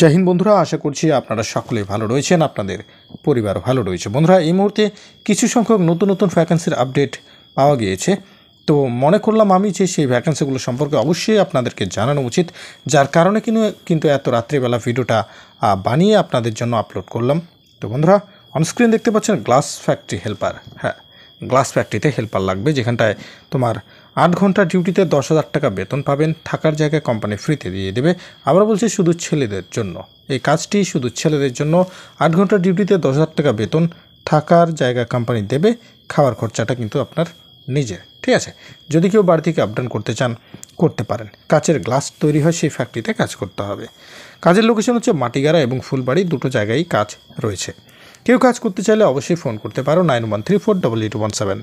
জাহিন বন্ধুরা আশা করছি আপনারা সকলে ভালো রয়েছেন আপনাদের পরিবার ভালো রয়েছে বন্ধুরা এই মুহূর্তে কিছু সংখ্যক নতুন নতুন ভ্যাকেন্সির আপডেট পাওয়া গিয়েছে তো মনে করলাম আমি যে সেই ভ্যাকেন্সিগুলো সম্পর্কে অবশ্যই আপনাদেরকে জানানো উচিত যার কারণে কিন্তু কিন্তু এত রাত্রিবেলা ভিডিওটা বানিয়ে আপনাদের জন্য আপলোড করলাম তো বন্ধুরা অনস্ক্রিন দেখতে পাচ্ছেন গ্লাস ফ্যাক্টরি হেল্পার হ্যাঁ গ্লাস ফ্যাক্টরিতে হেল্পার লাগবে যেখানটায় তোমার আট ঘন্টার ডিউটিতে দশ হাজার টাকা বেতন পাবেন থাকার জায়গায় কোম্পানি ফ্রিতে দিয়ে দেবে আবার বলছি শুধু ছেলেদের জন্য এই কাজটি শুধু ছেলেদের জন্য আট ঘন্টা ডিউটিতে দশ হাজার টাকা বেতন থাকার জায়গা কোম্পানি দেবে খাওয়ার খরচাটা কিন্তু আপনার নিজের ঠিক আছে যদি কেউ বাড়ি থেকে আপডাউন করতে চান করতে পারেন কাচের গ্লাস তৈরি হয় সেই ফ্যাক্টরিতে কাজ করতে হবে কাজের লোকেশন হচ্ছে মাটিগাড়া এবং ফুলবাড়ি দুটো জায়গায় কাজ রয়েছে কেউ কাজ করতে চাইলে অবশ্যই ফোন করতে পারো nine one three four double eight one seven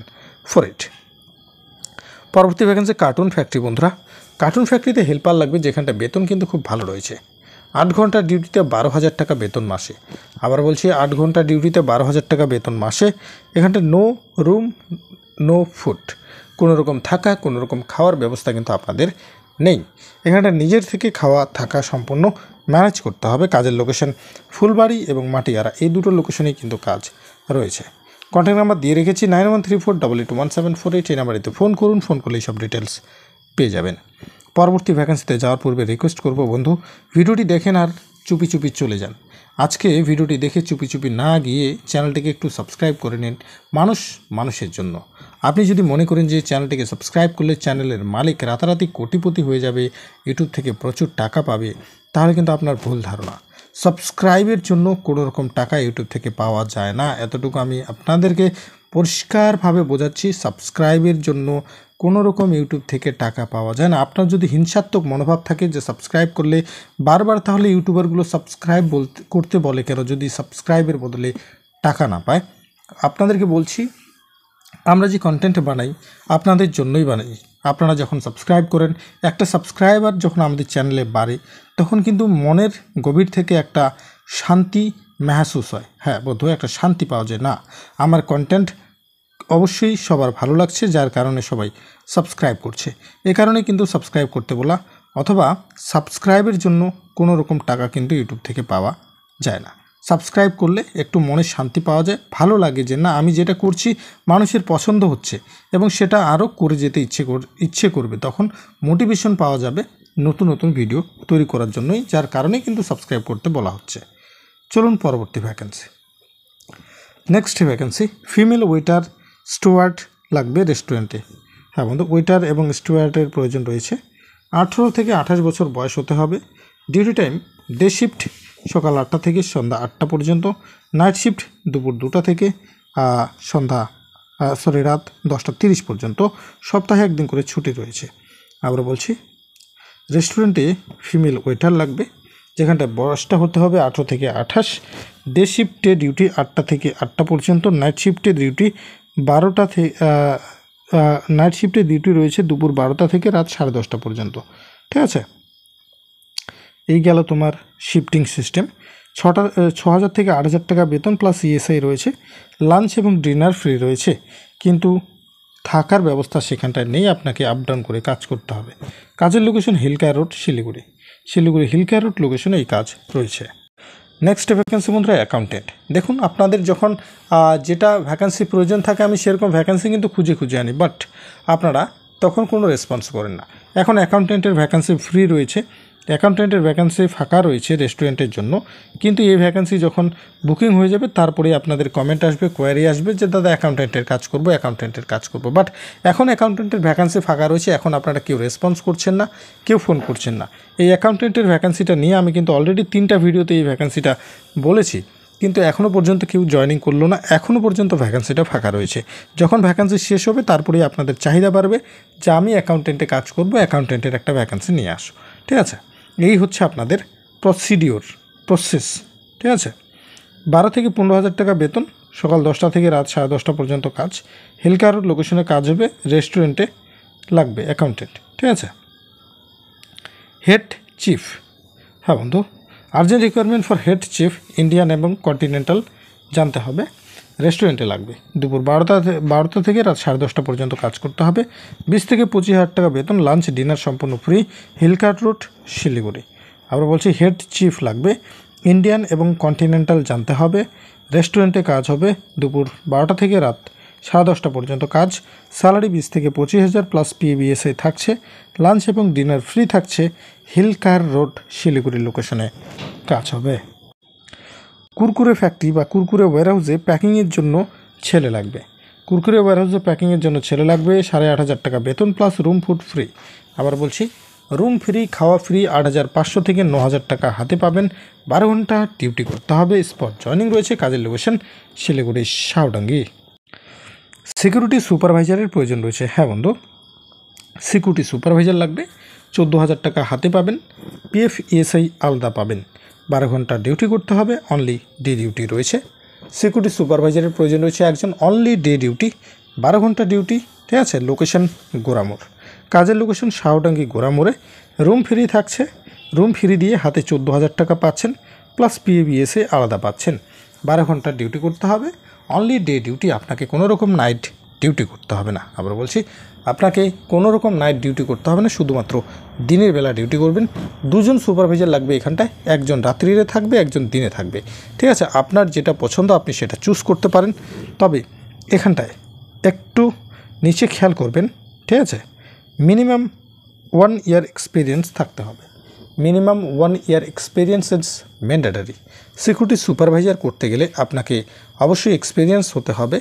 four eight পরবর্তী ভ্যাকেন্সি কার্টুন ফ্যাক্টরি বন্ধুরা কার্টুন ফ্যাক্টরিতে হেল্পার লাগবে যেখানটা বেতন কিন্তু খুব ভালো রয়েছে আট ঘন্টার ডিউটিতে বারো হাজার টাকা বেতন মাসে আবার বলছি আট ঘন্টা ডিউটিতে বারো হাজার টাকা বেতন মাসে এখানটা নো রুম নো ফুড কোনো রকম থাকা কোনো রকম খাওয়ার ব্যবস্থা কিন্তু আপনাদের নেই এখানটা নিজের থেকে খাওয়া থাকা সম্পূর্ণ ম্যানেজ করতে হবে কাজের লোকেশন ফুলবাড়ি এবং মাটিয়ারা এই দুটো লোকেশনেই কিন্তু কাজ রয়েছে কন্ট্যাক্ট নাম্বার দিয়ে রেখেছি nine one three four double eight one seven four eight এই নাম্বারেতে ফোন করুন ফোন করলে সব ডিটেলস পেয়ে যাবেন পরবর্তী ভ্যাকেন্সিতে যাওয়ার পূর্বে রিকোয়েস্ট করব বন্ধু ভিডিওটি দেখেন আর চুপি চুপি চলে যান আজকে ভিডিওটি দেখে চুপি চুপি না গিয়ে চ্যানেলটিকে একটু সাবস্ক্রাইব করে নিন মানুষ মানুষের জন্য আপনি যদি মনে করেন যে চ্যানেলটিকে সাবস্ক্রাইব করলে চ্যানেলের মালিক রাতারাতি কোটিপতি হয়ে যাবে ইউটিউব থেকে প্রচুর টাকা পাবে তাহলে কিন্তু আপনার ভুল ধারণা সাবস্ক্রাইবের জন্য কোনো রকম টাকা ইউটিউব থেকে পাওয়া যায় না এতটুকু আমি আপনাদেরকে পরিষ্কারভাবে বোঝাচ্ছি সাবস্ক্রাইবের জন্য কোনো রকম ইউটিউব থেকে টাকা পাওয়া যায় না আপনার যদি হিংসাত্মক মনোভাব থাকে যে সাবস্ক্রাইব করলে বারবার তাহলে ইউটিউবারগুলো সাবস্ক্রাইব বলতে করতে বলে কেন যদি সাবস্ক্রাইবের বদলে টাকা না পায় আপনাদেরকে বলছি আমরা যে কন্টেন্ট বানাই আপনাদের জন্যই বানাই আপনারা যখন সাবস্ক্রাইব করেন একটা সাবস্ক্রাইবার যখন আমাদের চ্যানেলে বাড়ে তখন কিন্তু মনের গভীর থেকে একটা শান্তি মেহাসুস হয় হ্যাঁ বোধহয় একটা শান্তি পাওয়া যায় না আমার কন্টেন্ট অবশ্যই সবার ভালো লাগছে যার কারণে সবাই সাবস্ক্রাইব করছে এ কারণে কিন্তু সাবস্ক্রাইব করতে বলা অথবা সাবস্ক্রাইবের জন্য কোনো রকম টাকা কিন্তু ইউটিউব থেকে পাওয়া যায় না সাবস্ক্রাইব করলে একটু মনে শান্তি পাওয়া যায় ভালো লাগে যে না আমি যেটা করছি মানুষের পছন্দ হচ্ছে এবং সেটা আরও করে যেতে ইচ্ছে কর ইচ্ছে করবে তখন মোটিভেশন পাওয়া যাবে নতুন নতুন ভিডিও তৈরি করার জন্যই যার কারণে কিন্তু সাবস্ক্রাইব করতে বলা হচ্ছে চলুন পরবর্তী vacancy next vacancy female waiter steward লাগবে রেস্টুরেন্টে হ্যাঁ বন্ধু ওয়েটার এবং স্টুয়ার্টের প্রয়োজন রয়েছে আঠেরো থেকে আঠাশ বছর বয়স হতে হবে ডিউটি টাইম ডে শিফট সকাল আটটা থেকে সন্ধ্যা আটটা পর্যন্ত নাইট শিফট দুপুর দুটা থেকে সন্ধ্যা সরি রাত দশটা তিরিশ পর্যন্ত সপ্তাহে একদিন করে ছুটি রয়েছে আবার বলছি রেস্টুরেন্টে ফিমেল ওয়েটার লাগবে যেখানটা বয়সটা হতে হবে আঠেরো থেকে আঠাশ ডে শিফটে ডিউটি আটটা থেকে আটটা পর্যন্ত নাইট শিফটে ডিউটি বারোটা থেকে নাইট শিফটে ডিউটি রয়েছে দুপুর বারোটা থেকে রাত সাড়ে দশটা পর্যন্ত ঠিক আছে এই গেল তোমার শিফটিং সিস্টেম ছটা ছ হাজার থেকে আট হাজার টাকা বেতন প্লাস ইএসআই e রয়েছে লাঞ্চ এবং ডিনার ফ্রি রয়েছে কিন্তু থাকার ব্যবস্থা সেখানটায় নেই আপনাকে আপ ডাউন করে কাজ করতে হবে কাজের location Hillcart road Siliguri Siliguri Hillcart road লোকেশনে এই কাজ রয়েছে নেক্সট ভ্যাকেন্সি বন্ধুরা অ্যাকাউন্টেন্ট দেখুন আপনাদের যখন যেটা ভ্যাকেন্সি প্রয়োজন থাকে আমি সেরকম ভ্যাকেন্সি কিন্তু খুঁজে খুঁজে আনি বাট আপনারা তখন কোনো রেসপন্স করেন না এখন অ্যাকাউন্টেন্টের ভ্যাকেন্সি ফ্রি রয়েছে অ্যাকাউন্টেন্টের ভ্যাকান্সি ফাঁকা রয়েছে রেস্টুরেন্টের জন্য কিন্তু এই ভ্যাকান্সি যখন বুকিং হয়ে যাবে তারপরে আপনাদের কমেন্ট আসবে কোয়ারি আসবে যে দাদা অ্যাকাউন্টেন্টের কাজ করব অ্যাকাউন্টেন্টের কাজ করব বাট এখন অ্যাকাউন্টেন্টের ভ্যাকান্সি ফাঁকা রয়েছে এখন আপনারা কেউ রেসপন্স করছেন না কেউ ফোন করছেন না এই অ্যাকাউন্টেন্টের ভ্যাকান্সিটা নিয়ে আমি কিন্তু অলরেডি তিনটা ভিডিওতে এই ভ্যাকান্সিটা বলেছি কিন্তু এখনও পর্যন্ত কেউ জয়নিং করলো না এখনও পর্যন্ত ভ্যাকান্সিটা ফাঁকা রয়েছে যখন ভ্যাকান্সি শেষ হবে তারপরেই আপনাদের চাহিদা বাড়বে যে আমি অ্যাকাউন্টেন্টে কাজ করব অ্যাকাউন্টেন্টের একটা ভ্যাকান্সি নিয়ে আসো ঠিক আছে এই হচ্ছে আপনাদের প্রসিডিওর প্রসেস ঠিক আছে বারো থেকে পনেরো হাজার টাকা বেতন সকাল দশটা থেকে রাত সাড়ে দশটা পর্যন্ত কাজ হেলকার লোকেশনে কাজ হবে রেস্টুরেন্টে লাগবে অ্যাকাউন্টেন্ট ঠিক আছে হেড চিফ হ্যাঁ বন্ধু urgent requirement for head chef Indian এবং কন্টিনেন্টাল জানতে হবে রেস্টুরেন্টে লাগবে দুপুর বারোটা বারোটা থেকে রাত সাড়ে দশটা পর্যন্ত কাজ করতে হবে বিশ থেকে পঁচিশ হাজার টাকা বেতন লাঞ্চ ডিনার সম্পূর্ণ ফ্রি হিলকাট রোড শিলিগুড়ি আবার বলছি হেড চিফ লাগবে ইন্ডিয়ান এবং কন্টিনেন্টাল জানতে হবে রেস্টুরেন্টে কাজ হবে দুপুর বারোটা থেকে রাত সাড়ে দশটা পর্যন্ত কাজ স্যালারি বিশ থেকে পঁচিশ হাজার প্লাস পিবিএসআই থাকছে লাঞ্চ এবং ডিনার ফ্রি থাকছে হিলকার রোড শিলিগুড়ি লোকেশনে কাজ হবে কুরকুরে ফ্যাক্টরি বা কুরকুরে ওয়ারহাউসে প্যাকিংয়ের জন্য ছেলে লাগবে কুরকুরে ওয়ারহাউসে প্যাকিংয়ের জন্য ছেলে লাগবে সাড়ে আট হাজার টাকা বেতন প্লাস রুম ফুড ফ্রি আবার বলছি রুম ফ্রি খাওয়া ফ্রি আট হাজার পাঁচশো থেকে ন হাজার টাকা হাতে পাবেন বারো ঘন্টা ডিউটি করতে হবে স্পট জয়নিং রয়েছে কাজের লোকেশন শিলিগুড়ি শাওডাঙ্গি সিকিউরিটি সুপারভাইজারের প্রয়োজন রয়েছে হ্যাঁ বন্ধু সিকিউরিটি সুপারভাইজার লাগবে চোদ্দো হাজার টাকা হাতে পাবেন পিএফ ইএসআই e আলাদা পাবেন বারো ঘন্টা ডিউটি করতে হবে অনলি ডে ডিউটি রয়েছে সিকিউরিটি সুপারভাইজারের প্রয়োজন রয়েছে একজন অনলি ডে ডিউটি বারো ঘন্টা ডিউটি ঠিক আছে লোকেশন গোরামোর কাজের লোকেশন শাহটাঙ্গি গোরামোরে রুম ফ্রি থাকছে রুম ফ্রি দিয়ে হাতে চোদ্দো হাজার টাকা পাচ্ছেন প্লাস পিএবিএসে আলাদা পাচ্ছেন বারো ঘন্টা ডিউটি করতে হবে অনলি ডে ডিউটি আপনাকে কোনো রকম নাইট ডিউটি করতে হবে না আবার বলছি আপনাকে কোনো রকম নাইট ডিউটি করতে হবে না শুধুমাত্র দিনের বেলা ডিউটি করবেন দুজন সুপারভাইজার লাগবে এখানটায় একজন রাত্রিরে থাকবে একজন দিনে থাকবে ঠিক আছে আপনার যেটা পছন্দ আপনি সেটা চুজ করতে পারেন তবে এখানটায় একটু নিচে খেয়াল করবেন ঠিক আছে মিনিমাম ওয়ান ইয়ার এক্সপিরিয়েন্স থাকতে হবে minimum one year experience is mandatory security supervisor করতে গেলে আপনাকে অবশ্যই এক্সপিরিয়েন্স হতে হবে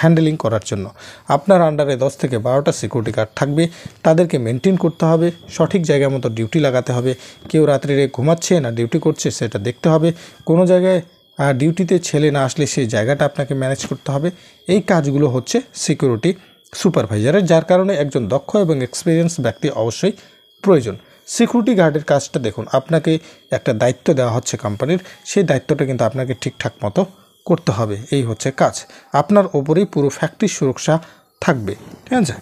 হ্যান্ডেলিং করার জন্য আপনার আন্ডারে দশ থেকে বারোটা সিকিউরিটি গার্ড থাকবে তাদেরকে মেনটেন করতে হবে সঠিক জায়গা মতো ডিউটি লাগাতে হবে কেউ রাত্রিরে ঘুমাচ্ছে না ডিউটি করছে সেটা দেখতে হবে কোনো জায়গায় ডিউটিতে ছেলে না আসলে সেই জায়গাটা আপনাকে ম্যানেজ করতে হবে এই কাজগুলো হচ্ছে সিকিউরিটি সুপারভাইজারের যার কারণে একজন দক্ষ এবং এক্সপিরিয়েন্স ব্যক্তি অবশ্যই প্রয়োজন সিকিউরিটি গার্ডের কাজটা দেখুন আপনাকে একটা দায়িত্ব দেওয়া হচ্ছে কোম্পানির সেই দায়িত্বটা কিন্তু আপনাকে ঠিকঠাক মতো করতে হবে এই হচ্ছে কাজ আপনার ওপরেই পুরো ফ্যাক্টরি সুরক্ষা থাকবে ঠিক আছে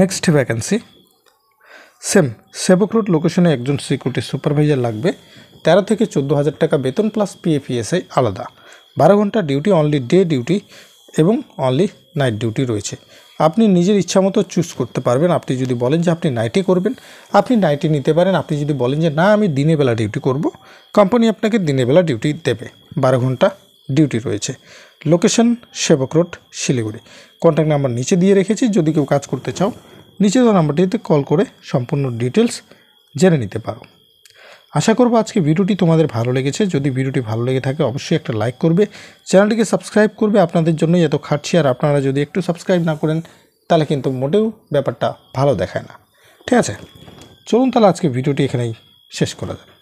নেক্সট ভ্যাকেন্সি সেম সেবকরুট লোকেশনে একজন সিকিউরিটি সুপারভাইজার লাগবে তেরো থেকে চোদ্দো হাজার টাকা বেতন প্লাস পিএফিএসআই আলাদা বারো ঘন্টা ডিউটি অনলি ডে ডিউটি এবং অনলি নাইট ডিউটি রয়েছে আপনি নিজের ইচ্ছা মতো চুজ করতে পারবেন আপনি যদি বলেন যে আপনি নাইটে করবেন আপনি নাইটে নিতে পারেন আপনি যদি বলেন যে না আমি দিনে বেলা ডিউটি করব কোম্পানি আপনাকে দিনে বেলা ডিউটি দেবে বারো ঘন্টা ডিউটি রয়েছে লোকেশন সেবক রোড শিলিগুড়ি কন্ট্যাক্ট নাম্বার নিচে দিয়ে রেখেছি যদি কেউ কাজ করতে চাও নিচে তো নাম্বারটিতে কল করে সম্পূর্ণ ডিটেলস জেনে নিতে পারো আশা করবো আজকে ভিডিওটি তোমাদের ভালো লেগেছে যদি ভিডিওটি ভালো লেগে থাকে অবশ্যই একটা লাইক করবে চ্যানেলটিকে সাবস্ক্রাইব করবে আপনাদের জন্য এত খাটছি আর আপনারা যদি একটু সাবস্ক্রাইব না করেন তাহলে কিন্তু মোটেও ব্যাপারটা ভালো দেখায় না ঠিক আছে চলুন তাহলে আজকে ভিডিওটি এখানেই শেষ করা যাবে